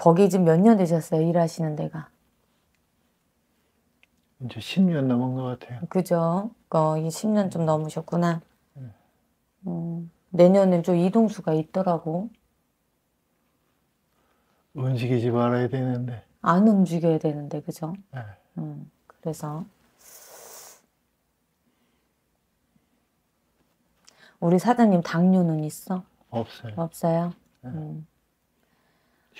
거기 지금 몇 년 되셨어요? 일하시는 데가? 이제 10년 넘은 것 같아요. 그죠? 거 어, 10년 좀 넘으셨구나. 음, 내년엔 좀 이동수가 있더라고. 움직이지 말아야 되는데. 안 움직여야 되는데, 그죠? 네. 음, 그래서. 우리 사장님 당뇨는 있어? 없어요. 없어요? 네. 음.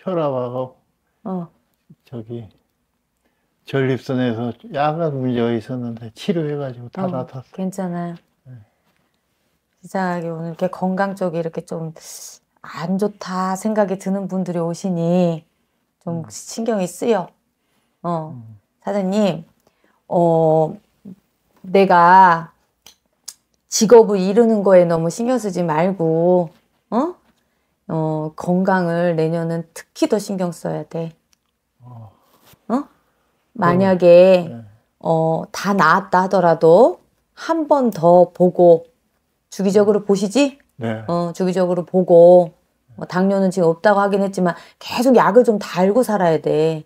혈압하고 어. 저기 전립선에서 약간 문제가 있었는데 치료해가지고 다 어, 나타어 괜찮아요. 네. 진짜 오늘 이렇게 건강 쪽이 이렇게 좀 안 좋다 생각이 드는 분들이 오시니 좀 음. 신경이 쓰여. 어 음. 사장님, 어 내가 직업을 이루는 거에 너무 신경 쓰지 말고, 어 어, 건강을 내년은 특히 더 신경 써야 돼. 어? 어? 만약에 네. 어, 다 나았다 하더라도 한 번 더 보고 주기적으로 보시지? 네. 어, 주기적으로 보고 어, 당뇨는 지금 없다고 하긴 했지만 계속 약을 좀 달고 살아야 돼.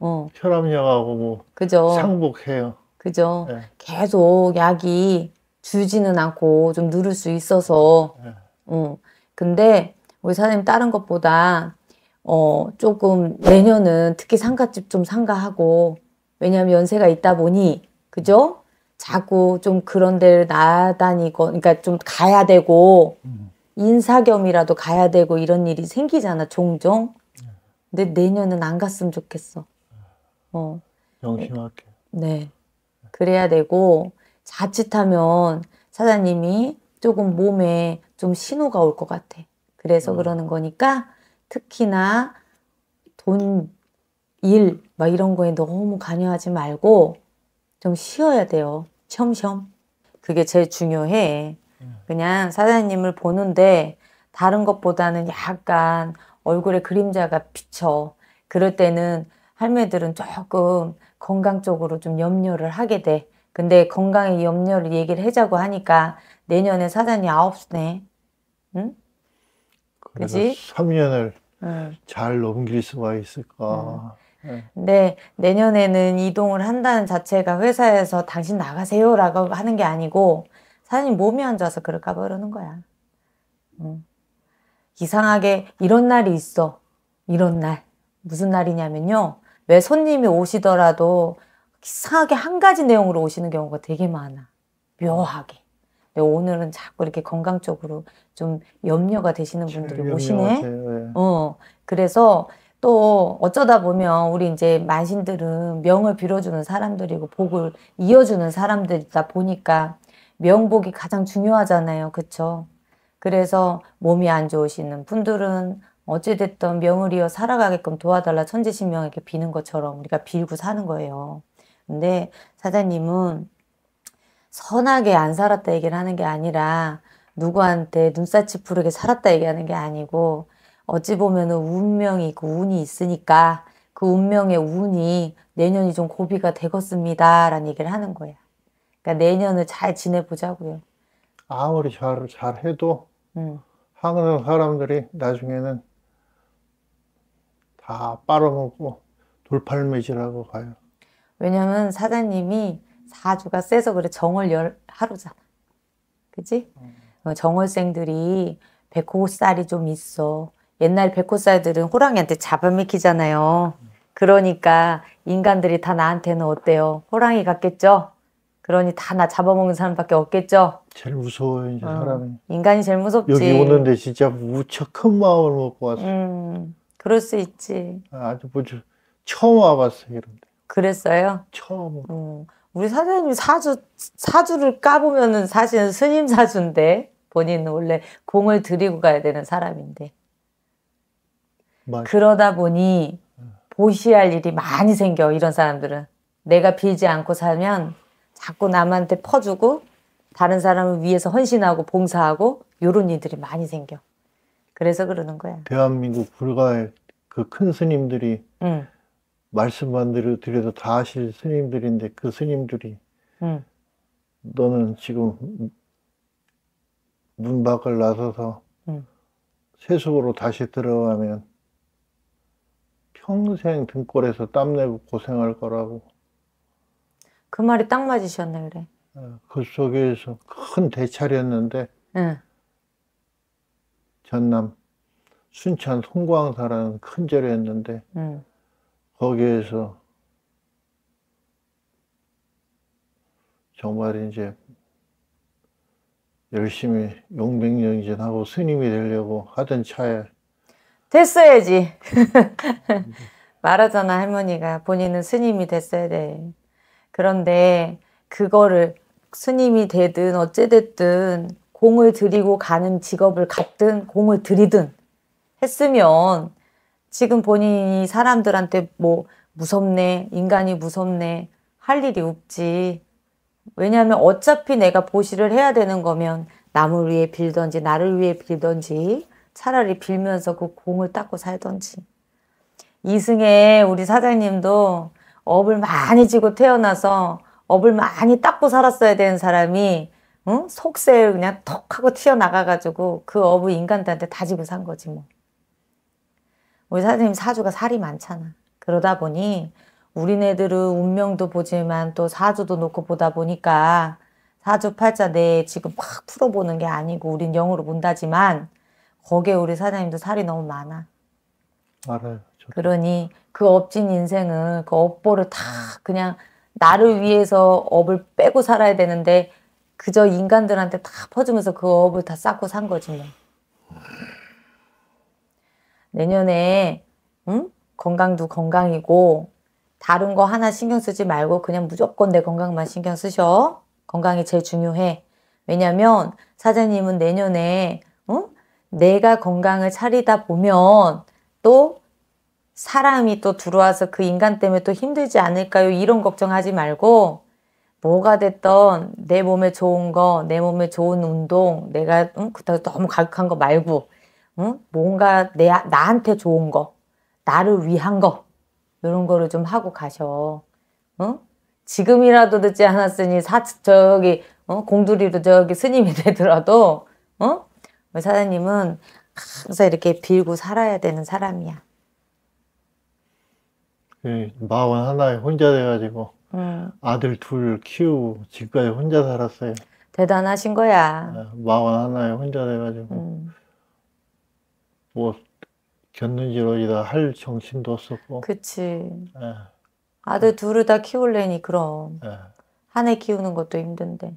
어. 혈압약하고 뭐 그죠. 상복해요. 그죠. 네. 계속 약이 주지는 않고 좀 누를 수 있어서. 네. 어. 근데 우리 사장님 다른 것보다 어 조금 내년은 특히 상가집 좀 상가하고 왜냐하면 연세가 있다 보니 그죠? 자꾸 좀 그런 데를 나다니고 그러니까 좀 가야 되고 음. 인사 겸이라도 가야 되고 이런 일이 생기잖아 종종. 네. 근데 내년은 안 갔으면 좋겠어. 어. 명심할게. 네. 그래야 되고 자칫하면 사장님이 조금 몸에 좀 신호가 올 것 같아. 그래서 음. 그러는 거니까 특히나 돈, 일, 막 이런 거에 너무 관여하지 말고 좀 쉬어야 돼요. 셔엄 그게 제일 중요해. 음. 그냥 사장님을 보는데 다른 것보다는 약간 얼굴에 그림자가 비쳐. 그럴 때는 할매들은 조금 건강 쪽으로 좀 염려를 하게 돼. 근데 건강의 염려를 얘기를 해자고 하니까 내년에 사장님 아홉 수네. 응? 그래 3년을 음. 잘 넘길 수가 있을까. 음. 네. 내년에는 이동을 한다는 자체가 회사에서 당신 나가세요라고 하는 게 아니고 사장님 몸이 안 좋아서 그럴까 봐 그러는 거야. 음. 이상하게 이런 날이 있어. 이런 날. 무슨 날이냐면요. 왜 손님이 오시더라도 이상하게 한 가지 내용으로 오시는 경우가 되게 많아. 묘하게. 네, 오늘은 자꾸 이렇게 건강 쪽으로 좀 염려가 되시는 분들이 오시네. 네. 어, 그래서 또 어쩌다 보면 우리 이제 만신들은 명을 빌어주는 사람들이고 복을 이어주는 사람들이다 보니까 명복이 가장 중요하잖아요. 그쵸? 그래서 몸이 안 좋으시는 분들은 어찌됐든 명을 이어 살아가게끔 도와달라 천지신명에게 비는 것처럼 우리가 빌고 사는 거예요. 근데 사장님은 선하게 안 살았다 얘기를 하는 게 아니라 누구한테 눈사치 푸르게 살았다 얘기하는 게 아니고 어찌 보면 운명이 있고 그 운이 있으니까 그 운명의 운이 내년이 좀 고비가 되겠습니다 라는 얘기를 하는 거야 그러니까 내년을 잘 지내보자고요 아무리 잘, 잘해도 음. 한국 사람들이 나중에는 다 빨아먹고 돌팔매질하고 가요 왜냐면 사장님이 사주가 세서 그래 정월 열 하루잖아. 그지? 음. 어, 정월생들이 백호살이 좀 있어. 옛날 백호살들은 호랑이한테 잡아먹히잖아요. 그러니까 인간들이 다 나한테는 어때요? 호랑이 같겠죠? 그러니 다 나 잡아먹는 사람밖에 없겠죠? 제일 무서워요, 이제 음. 사람이. 인간이 제일 무섭지. 여기 오는데 진짜 무척 큰 마음을 먹고 왔어. 음, 그럴 수 있지. 아주 뭐 처음 와봤어요, 이런데. 그랬어요? 처음. 음. 우리 사장님 사주 사주를 까보면은 사실은 스님 사주인데 본인은 원래 공을 들이고 가야 되는 사람인데 맞아. 그러다 보니 보시할 일이 많이 생겨 이런 사람들은 내가 빌지 않고 살면 자꾸 남한테 퍼주고 다른 사람을 위해서 헌신하고 봉사하고 요런 일들이 많이 생겨 그래서 그러는 거야 대한민국 불가의 그 큰 스님들이 응. 말씀만 드려도 다 하실 스님들인데 그 스님들이 음. 너는 지금 문 밖을 나서서 음. 세속으로 다시 들어가면 평생 등골에서 땀내고 고생할 거라고 그 말이 딱 맞으셨네 그래 어, 그 속에서 큰 대찰이었는데 응. 전남 순천 송광사라는 큰 절이었는데 응. 거기에서 정말 이제 열심히 용맹정진하고 스님이 되려고 하던 차에 됐어야지 말하잖아 할머니가 본인은 스님이 됐어야 돼 그런데 그거를 스님이 되든 어찌됐든 공을 들이고 가는 직업을 갖든 공을 들이든 했으면 지금 본인이 사람들한테 뭐 무섭네, 인간이 무섭네 할 일이 없지. 왜냐하면 어차피 내가 보시를 해야 되는 거면 남을 위해 빌던지 나를 위해 빌던지 차라리 빌면서 그 공을 닦고 살던지. 이승에 우리 사장님도 업을 많이 지고 태어나서 업을 많이 닦고 살았어야 되는 사람이 응? 속세 그냥 톡 하고 튀어나가가지고 그 업을 인간들한테 다 지고 산 거지 뭐. 우리 사장님 사주가 살이 많잖아. 그러다 보니 우리네들은 운명도 보지만 또 사주도 놓고 보다 보니까 사주 팔자 내 지금 확 풀어보는 게 아니고 우린 영으로 본다지만 거기에 우리 사장님도 살이 너무 많아. 알아요. 저도. 그러니 그 업진 인생을 그 업보를 다 그냥 나를 위해서 업을 빼고 살아야 되는데 그저 인간들한테 다 퍼주면서 그 업을 다 쌓고 산 거지 뭐. 내년에 응? 건강도 건강이고 다른 거 하나 신경 쓰지 말고 그냥 무조건 내 건강만 신경 쓰셔. 건강이 제일 중요해. 왜냐면 사장님은 내년에 응? 내가 건강을 차리다 보면 또 사람이 또 들어와서 그 인간 때문에 또 힘들지 않을까요? 이런 걱정하지 말고 뭐가 됐던 내 몸에 좋은 거, 내 몸에 좋은 운동, 내가 응? 그렇다고 너무 가격한 거 말고 응? 뭔가 내 나한테 좋은 거, 나를 위한 거 이런 거를 좀 하고 가셔. 응? 지금이라도 늦지 않았으니 사 저기 어? 공두리로 저기 스님이 되더라도 어? 사장님은 항상 이렇게 빌고 살아야 되는 사람이야. 마흔 하나에 혼자 돼가지고 음. 아들 둘 키우고 집까지 혼자 살았어요. 대단하신 거야. 네, 마흔 하나에 혼자 돼가지고 음. 뭐는눈질이라할 정신도 없었고. 그치. 예. 아들 예. 둘을 다 키울래니 그럼. 예. 한해 키우는 것도 힘든데.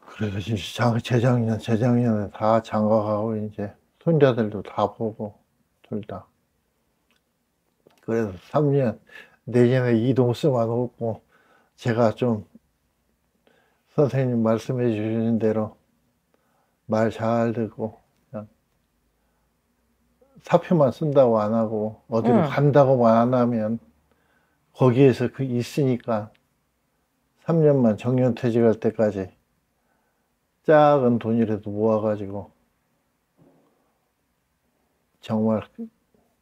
그래서 장, 재작년, 재작년에 다 장가 가고 이제 손자들도 다 보고 둘 다. 그래서 3년 내년에 이동수만 없고 제가 좀 선생님 말씀해 주시는 대로 말잘 듣고 그냥 사표만 쓴다고 안 하고 어디로 응. 간다고만 안 하면 거기에서 그 있으니까 3년만 정년퇴직할 때까지 작은 돈이라도 모아가지고 정말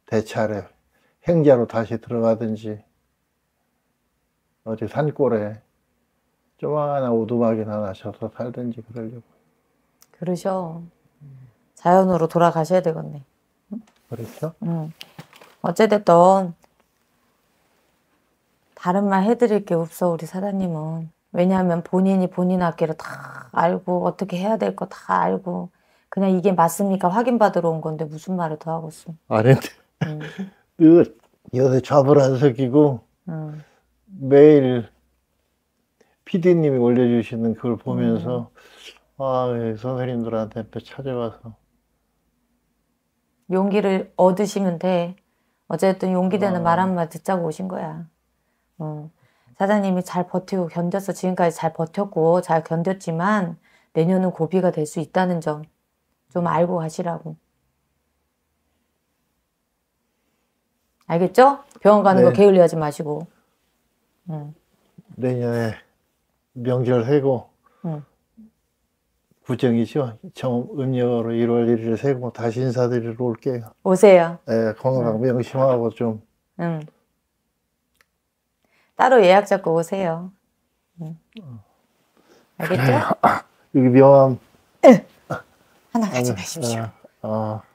대차례 행자로 다시 들어가든지 어디 산골에 조그마한 오두막이나 나셔서 살든지 그러려고 그러셔. 자연으로 돌아가셔야 되겠네. 응? 그렇죠? 응. 어찌됐든 다른 말 해드릴 게 없어 우리 사장님은. 왜냐하면 본인이 본인 악기를 다 알고 어떻게 해야 될 거 다 알고 그냥 이게 맞습니까 확인받으러 온 건데 무슨 말을 더 하고 있어. 안 아, 했는데. 네. 응. 그 잡을 안 섞이고 응. 매일 PD님이 올려주시는 그걸 보면서 응. 아, 선생님들한테 또 찾아와서. 용기를 얻으시면 돼. 어쨌든 용기 되는 아. 말 한마디 듣자고 오신 거야. 어. 사장님이 잘 버티고 견뎌서 지금까지 잘 버텼고 잘 견뎠지만 내년은 고비가 될 수 있다는 점 좀 알고 가시라고. 알겠죠? 병원 가는 네. 거 게을리하지 마시고. 응. 내년에 명절 해고 구정이죠. 처음 음력으로 1월 1일 세고 다시 인사드리러 올게요. 오세요. 네, 예, 건강 명심하고 좀. 음. 따로 예약 잡고 오세요. 음. 알겠죠? 여기 명함. 응. 하나 가져가십시오. 아, 아.